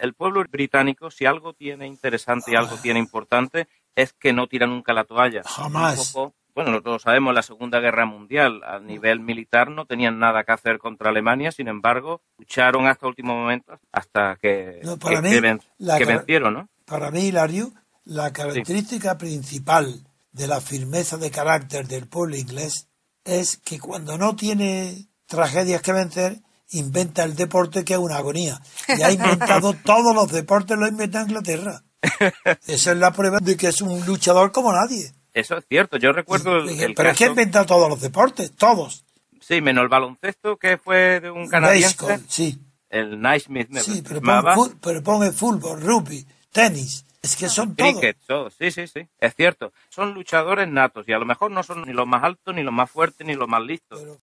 el pueblo británico, si algo tiene interesante y algo tiene importante, es que no tira nunca la toalla. Jamás. bueno, nosotros sabemos, la Segunda Guerra Mundial, a nivel militar, no tenían nada que hacer contra Alemania, sin embargo, lucharon hasta el último momento, hasta que, vencieron, ¿no? Para mí, Hilario, la característica principal de la firmeza de carácter del pueblo inglés es que cuando no tiene tragedias que vencer, inventa el deporte que es una agonía. Y ha inventado todos los deportes, lo inventa Inglaterra. Esa es la prueba de que es un luchador como nadie. Eso es cierto, yo recuerdo. pero es que ha inventado todos los deportes, todos. Sí, menos el baloncesto, que fue de un canadiense. sí. El Naismith. sí, pero pone fútbol, rugby, tenis. Es que son Cricket, todos. Sí, sí, sí. Es cierto. Son luchadores natos y a lo mejor no son ni los más altos, ni los más fuertes, ni los más listos.